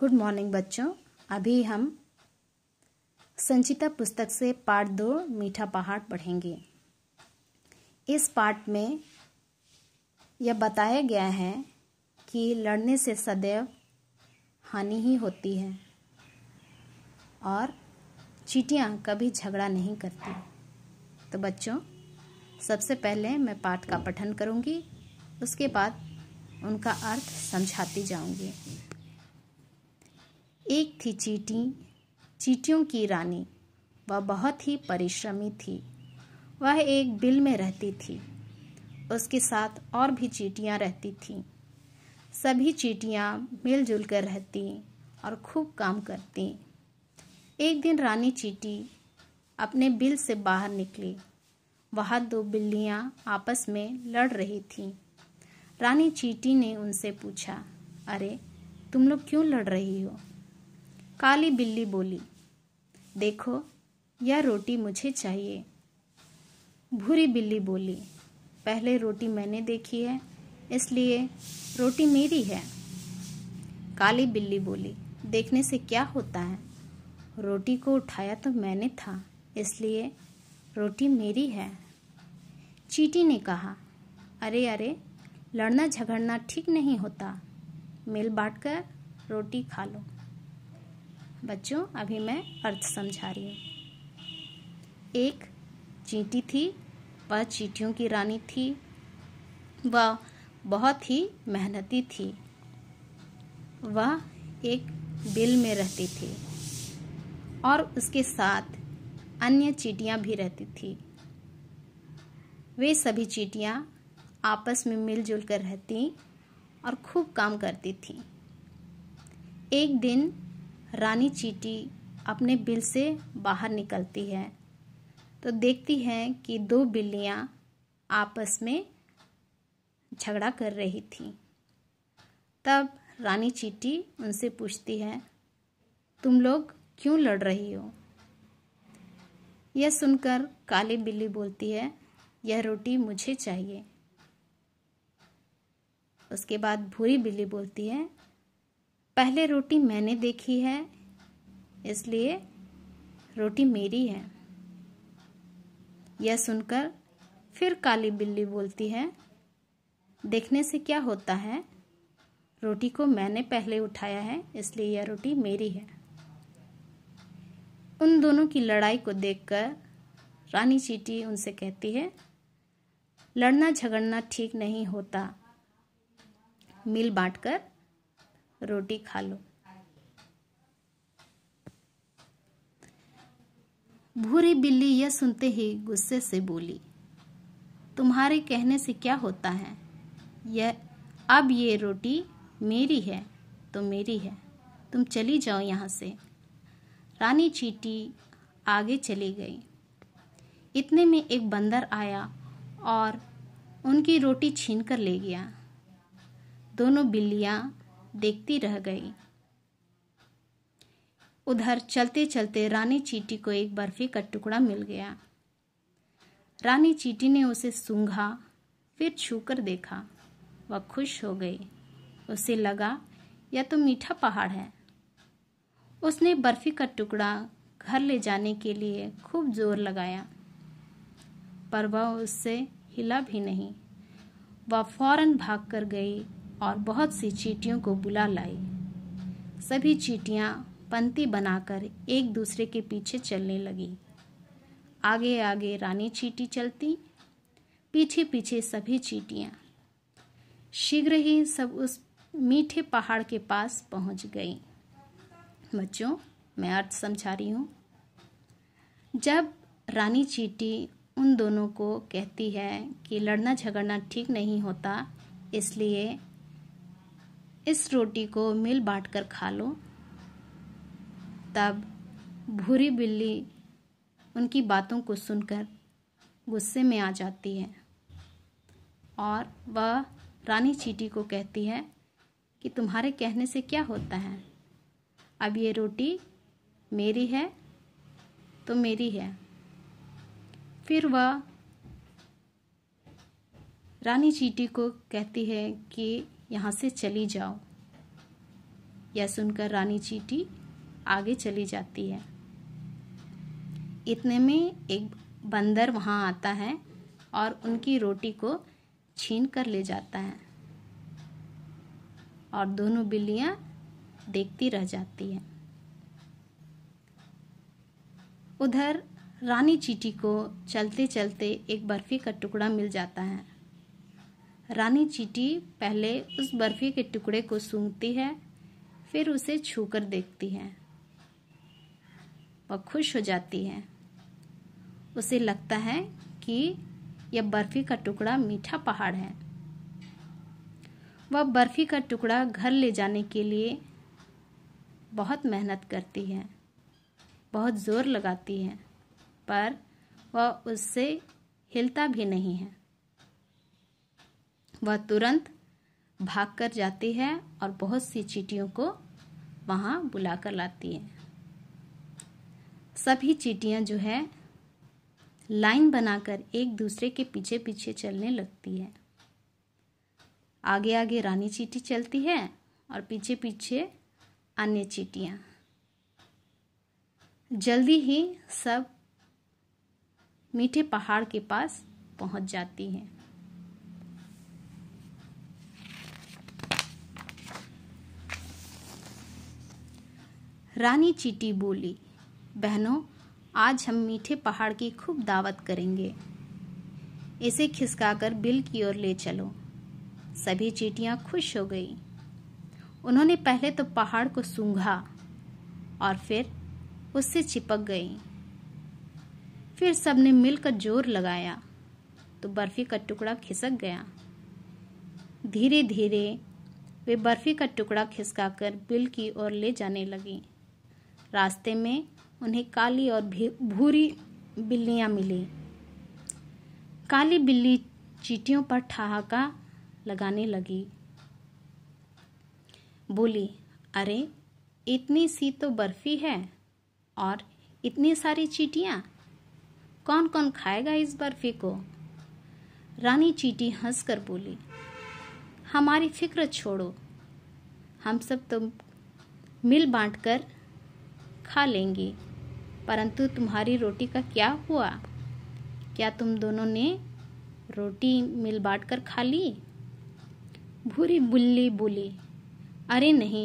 Good morning बच्चों अभी हम संचिता पुस्तक से पार्ट दो मीठा पहाड़ पढ़ेंगे इस पार्ट में यह बताया गया है कि लड़ने से सदैव हानि ही होती है और चीटियाँ कभी झगड़ा नहीं करती तो बच्चों सबसे पहले मैं पाठ का पठन करूँगी उसके बाद उनका अर्थ समझाती जाऊँगी एक थी चीटी चीटियों की रानी वह बहुत ही परिश्रमी थी वह एक बिल में रहती थी उसके साथ और भी चीटियाँ रहती थीं सभी चीटियाँ मिलजुल कर रहती और खूब काम करती एक दिन रानी चीटी अपने बिल से बाहर निकली वहाँ दो बिल्लियाँ आपस में लड़ रही थीं रानी चीटी ने उनसे पूछा अरे तुम लोग क्यों लड़ रही हो काली बिल्ली बोली देखो यह रोटी मुझे चाहिए भूरी बिल्ली बोली पहले रोटी मैंने देखी है इसलिए रोटी मेरी है काली बिल्ली बोली देखने से क्या होता है रोटी को उठाया तो मैंने था इसलिए रोटी मेरी है चीटी ने कहा अरे अरे लड़ना झगड़ना ठीक नहीं होता मिल बांट कर रोटी खा लो बच्चों अभी मैं अर्थ समझा रही हूँ एक चींटी थी वह चींटियों की रानी थी वह बहुत ही मेहनती थी वह एक बिल में रहती थी और उसके साथ अन्य चींटियाँ भी रहती थी वे सभी चींटियाँ आपस में मिलजुल कर रहती और खूब काम करती थी एक दिन रानी चीटी अपने बिल से बाहर निकलती है तो देखती है कि दो बिल्लियाँ आपस में झगड़ा कर रही थी तब रानी चीटी उनसे पूछती है तुम लोग क्यों लड़ रही हो यह सुनकर काली बिल्ली बोलती है यह रोटी मुझे चाहिए उसके बाद भूरी बिल्ली बोलती है पहले रोटी मैंने देखी है इसलिए रोटी मेरी है यह सुनकर फिर काली बिल्ली बोलती है देखने से क्या होता है रोटी को मैंने पहले उठाया है इसलिए यह रोटी मेरी है उन दोनों की लड़ाई को देखकर रानी चीटी उनसे कहती है लड़ना झगड़ना ठीक नहीं होता मिल बांटकर रोटी खा लो भूरी बिल्ली यह सुनते ही गुस्से से बोली तुम्हारे कहने से क्या होता है यह अब ये रोटी मेरी है तो मेरी है तुम चली जाओ यहाँ से रानी चीटी आगे चली गई इतने में एक बंदर आया और उनकी रोटी छीन कर ले गया दोनों बिल्लियाँ देखती रह गई उधर चलते चलते रानी चीटी को एक बर्फी का टुकड़ा मिल गया रानी चीटी ने उसे सूंघा फिर छूकर देखा वह खुश हो गई उसे लगा यह तो मीठा पहाड़ है उसने बर्फी का टुकड़ा घर ले जाने के लिए खूब जोर लगाया पर वह उससे हिला भी नहीं वह फौरन भाग कर गई और बहुत सी चीटियों को बुला लाई सभी चीटियाँ पंक्ति बनाकर एक दूसरे के पीछे चलने लगी आगे आगे रानी चीटी चलती पीछे पीछे सभी चीटियाँ शीघ्र ही सब उस मीठे पहाड़ के पास पहुँच गई बच्चों मैं अर्थ समझा रही हूँ जब रानी चीटी उन दोनों को कहती है कि लड़ना झगड़ना ठीक नहीं होता इसलिए इस रोटी को मिल बांट कर खा लो तब भूरी बिल्ली उनकी बातों को सुनकर गुस्से में आ जाती है और वह रानी चीटी को कहती है कि तुम्हारे कहने से क्या होता है अब ये रोटी मेरी है तो मेरी है फिर वह रानी चीटी को कहती है कि यहाँ से चली जाओ यह सुनकर रानी चीटी आगे चली जाती है इतने में एक बंदर वहाँ आता है और उनकी रोटी को छीन कर ले जाता है और दोनों बिल्लियाँ देखती रह जाती है उधर रानी चीटी को चलते चलते एक बर्फी का टुकड़ा मिल जाता है रानी चीटी पहले उस बर्फी के टुकड़े को सूंघती है फिर उसे छूकर देखती है वह खुश हो जाती है उसे लगता है कि यह बर्फी का टुकड़ा मीठा पहाड़ है वह बर्फी का टुकड़ा घर ले जाने के लिए बहुत मेहनत करती है बहुत ज़ोर लगाती है पर वह उससे हिलता भी नहीं है वह तुरंत भाग कर जाती है और बहुत सी चीटियों को वहाँ बुला कर लाती है सभी चीटियाँ जो है लाइन बनाकर एक दूसरे के पीछे पीछे चलने लगती है आगे आगे रानी चीटी चलती है और पीछे पीछे अन्य चीटियाँ जल्दी ही सब मीठे पहाड़ के पास पहुंच जाती हैं रानी चीटी बोली बहनों आज हम मीठे पहाड़ की खूब दावत करेंगे इसे खिसकाकर बिल की ओर ले चलो सभी चीटियां खुश हो गई उन्होंने पहले तो पहाड़ को सूंघा और फिर उससे चिपक गई फिर सबने मिलकर जोर लगाया तो बर्फी का टुकड़ा खिसक गया धीरे धीरे वे बर्फी का टुकड़ा खिसकाकर बिल की ओर ले जाने लगी रास्ते में उन्हें काली और भूरी बिल्लियां मिली काली बिल्ली चीटियों पर ठहाका लगाने लगी बोली अरे इतनी सी तो बर्फी है और इतनी सारी चीटियाँ कौन कौन खाएगा इस बर्फी को रानी चीटी हंसकर बोली हमारी फिक्र छोड़ो हम सब तो मिल बांट कर खा लेंगे परंतु तुम्हारी रोटी का क्या हुआ क्या तुम दोनों ने रोटी मिल बांट कर खा ली भूरी बुल्ली बोली अरे नहीं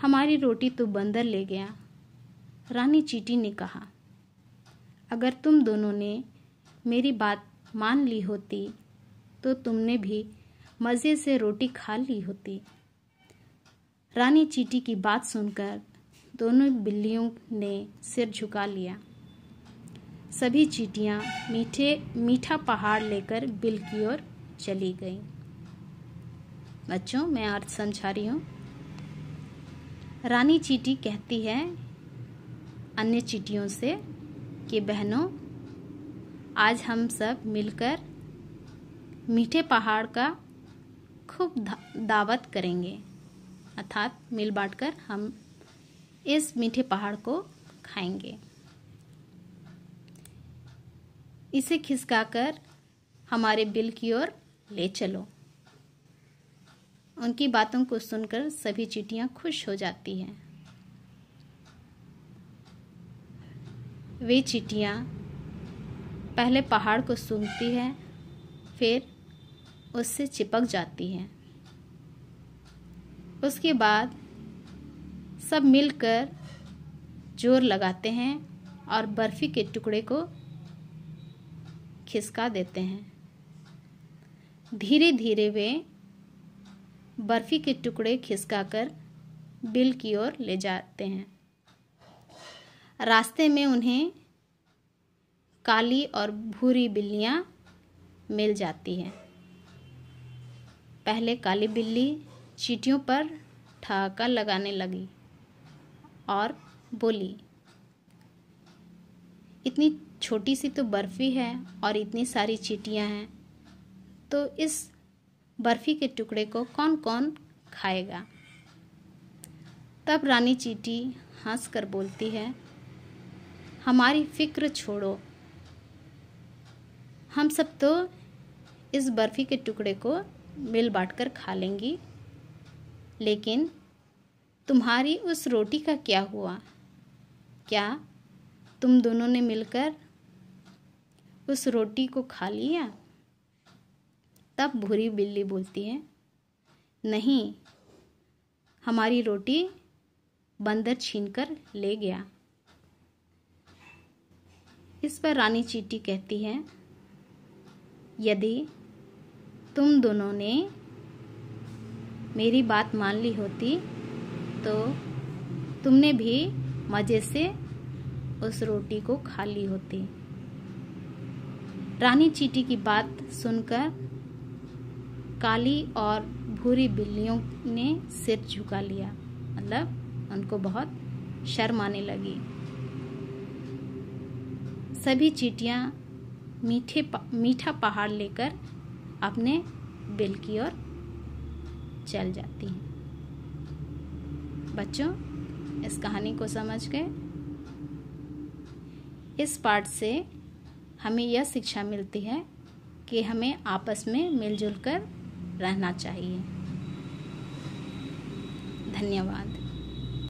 हमारी रोटी तो बंदर ले गया रानी चीटी ने कहा अगर तुम दोनों ने मेरी बात मान ली होती तो तुमने भी मज़े से रोटी खा ली होती रानी चीटी की बात सुनकर दोनों बिल्लियों ने सिर झुका लिया सभी चीटियाँ मीठे मीठा पहाड़ लेकर बिल की ओर चली गईं। बच्चों मैं अर्थ समझा रही हूँ रानी चीटी कहती है अन्य चीटियों से कि बहनों आज हम सब मिलकर मीठे पहाड़ का खूब दावत करेंगे अर्थात मिल बांट कर हम इस मीठे पहाड़ को खाएंगे इसे खिसकाकर हमारे बिल की ओर ले चलो उनकी बातों को सुनकर सभी चीटियाँ खुश हो जाती हैं वे चीटियाँ पहले पहाड़ को सूंघती है फिर उससे चिपक जाती है उसके बाद सब मिलकर जोर लगाते हैं और बर्फ़ी के टुकड़े को खिसका देते हैं धीरे धीरे वे बर्फ़ी के टुकड़े खिसकाकर बिल की ओर ले जाते हैं रास्ते में उन्हें काली और भूरी बिल्लियाँ मिल जाती हैं पहले काली बिल्ली चीटियों पर ठहाका लगाने लगी और बोली इतनी छोटी सी तो बर्फ़ी है और इतनी सारी चीटियाँ हैं तो इस बर्फ़ी के टुकड़े को कौन कौन खाएगा तब रानी चीटी हंस कर बोलती है हमारी फिक्र छोड़ो हम सब तो इस बर्फ़ी के टुकड़े को मिल बांट कर खा लेंगी लेकिन तुम्हारी उस रोटी का क्या हुआ क्या तुम दोनों ने मिलकर उस रोटी को खा लिया तब भूरी बिल्ली बोलती है नहीं हमारी रोटी बंदर छीनकर ले गया इस पर रानी चीटी कहती है यदि तुम दोनों ने मेरी बात मान ली होती तो तुमने भी मज़े से उस रोटी को खा ली होती रानी चीटी की बात सुनकर काली और भूरी बिल्लियों ने सिर झुका लिया मतलब उनको बहुत शर्म आने लगी सभी चीटियां मीठे पा, मीठा पहाड़ लेकर अपने बिल की ओर चल जाती हैं बच्चों इस कहानी को समझ गए इस पाठ से हमें यह शिक्षा मिलती है कि हमें आपस में मिलजुल कर रहना चाहिए धन्यवाद